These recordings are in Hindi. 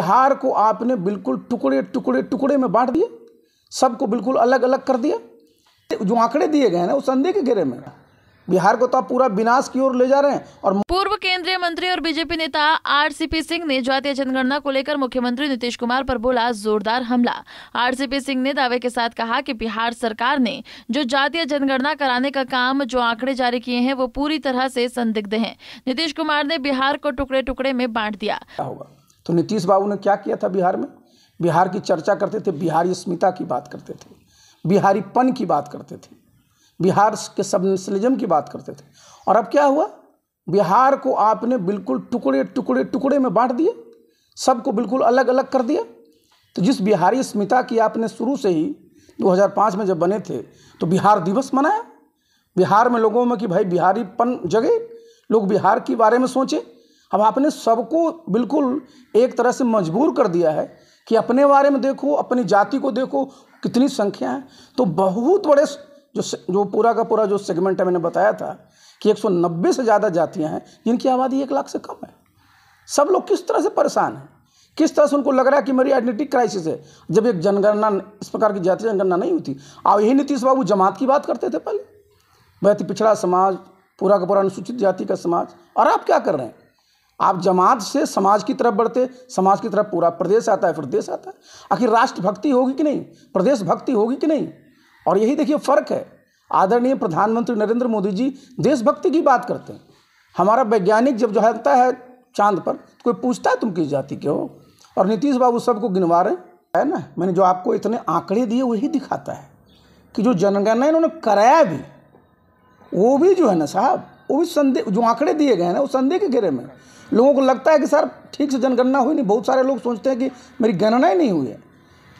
बिहार को आपने बिल्कुल टुकड़े टुकड़े टुकड़े में बांट दिए सबको बिल्कुल अलग अलग कर दिया जो आंकड़े दिए गए हैं ना वो संदेह के घेरे में बिहार को तो आप पूरा विनाश की ओर ले जा रहे हैं और पूर्व केंद्रीय मंत्री और बीजेपी नेता आरसीपी सिंह ने जातीय जनगणना को लेकर मुख्यमंत्री नीतीश कुमार पर बोला जोरदार हमला आरसीपी सिंह ने दावे के साथ कहा कि बिहार सरकार ने जो जातीय जनगणना कराने का काम जो आंकड़े जारी किए हैं वो पूरी तरह से संदिग्ध है नीतीश कुमार ने बिहार को टुकड़े टुकड़े में बांट दिया होगा तो नीतीश बाबू ने क्या किया था बिहार में बिहार की चर्चा करते थे बिहारी अस्मिता की बात करते थे बिहारीपन की बात करते थे बिहार के सबनेशनलिज्म की बात करते थे और अब क्या हुआ बिहार को आपने बिल्कुल टुकड़े टुकड़े टुकड़े में बांट दिए सबको बिल्कुल अलग अलग कर दिया तो जिस बिहारी अस्मिता की आपने शुरू से ही 2005 में जब बने थे तो बिहार दिवस मनाया बिहार में लोगों में कि भाई बिहारीपन जगे लोग बिहार के बारे में सोचें अब आपने सबको बिल्कुल एक तरह से मजबूर कर दिया है कि अपने बारे में देखो अपनी जाति को देखो कितनी संख्या है तो बहुत बड़े जो जो पूरा का पूरा जो सेगमेंट है मैंने बताया था कि 190 से ज़्यादा जातियां हैं जिनकी आबादी एक लाख से कम है सब लोग किस तरह से परेशान हैं किस तरह से उनको लग रहा है कि मेरी आइडेंटिटी क्राइसिस है जब एक जनगणना इस प्रकार की जाति जनगणना नहीं होती और यही नीतीश बाबू जमात की बात करते थे पहले बहुत पिछड़ा समाज पूरा का पूरा अनुसूचित जाति का समाज और आप क्या कर रहे हैं आप जमात से समाज की तरफ बढ़ते समाज की तरफ पूरा प्रदेश आता है फिर देश आता है आखिर राष्ट्रभक्ति होगी कि नहीं प्रदेश भक्ति होगी कि नहीं और यही देखिए फ़र्क है आदरणीय प्रधानमंत्री नरेंद्र मोदी जी देशभक्ति की बात करते हैं हमारा वैज्ञानिक जब जाता है चांद पर तो कोई पूछता है तुम किस जाति के हो और नीतीश बाबू सबको गिनवा रहे है ना मैंने जो आपको इतने आंकड़े दिए वही दिखाता है कि जो जनगणना इन्होंने कराया भी वो भी जो है ना साहब वो भी संदेह जो आंकड़े दिए गए ना वो संदेह के घेरे में लोगों को लगता है कि सर ठीक से जनगणना हुई नहीं बहुत सारे लोग सोचते हैं कि मेरी गणना ही नहीं हुई है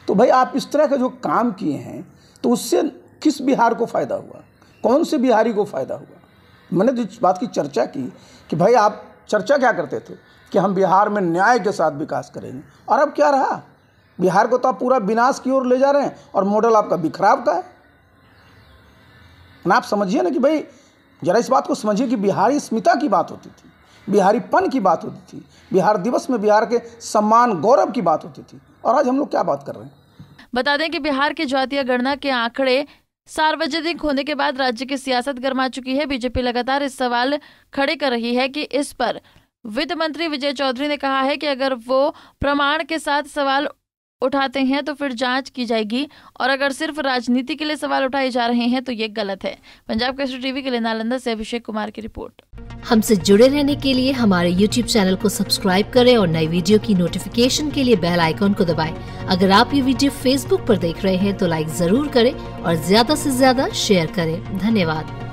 तो भाई आप इस तरह का जो काम किए हैं तो उससे किस बिहार को फ़ायदा हुआ कौन से बिहारी को फ़ायदा हुआ मैंने जो तो बात की चर्चा की कि भाई आप चर्चा क्या करते थे कि हम बिहार में न्याय के साथ विकास करेंगे और अब क्या रहा बिहार को तो आप पूरा विनाश की ओर ले जा रहे हैं और मॉडल आपका बिखराव का है ना आप समझिए ना कि भाई जरा इस बात को समझिए कि बिहारी स्मिता की बात होती थी बिहारीपन की बात होती थी बिहार दिवस में बिहार के सम्मान गौरव की बात होती थी और आज हम लोग क्या बात कर रहे हैं बता दें कि बिहार की जातीय गणना के आंकड़े सार्वजनिक होने के बाद राज्य की सियासत गर्मा चुकी है बीजेपी लगातार इस सवाल खड़े कर रही है कि इस पर वित्त मंत्री विजय चौधरी ने कहा है कि अगर वो प्रमाण के साथ सवाल उठाते हैं तो फिर जांच की जाएगी और अगर सिर्फ राजनीति के लिए सवाल उठाए जा रहे हैं तो ये गलत है पंजाब केसरी टीवी के लिए नालंदा से अभिषेक कुमार की रिपोर्ट हमसे जुड़े रहने के लिए हमारे YouTube चैनल को सब्सक्राइब करें और नई वीडियो की नोटिफिकेशन के लिए बेल आइकॉन को दबाएं। अगर आप ये वीडियो Facebook पर देख रहे हैं तो लाइक जरूर करें और ज्यादा से ज्यादा शेयर करें धन्यवाद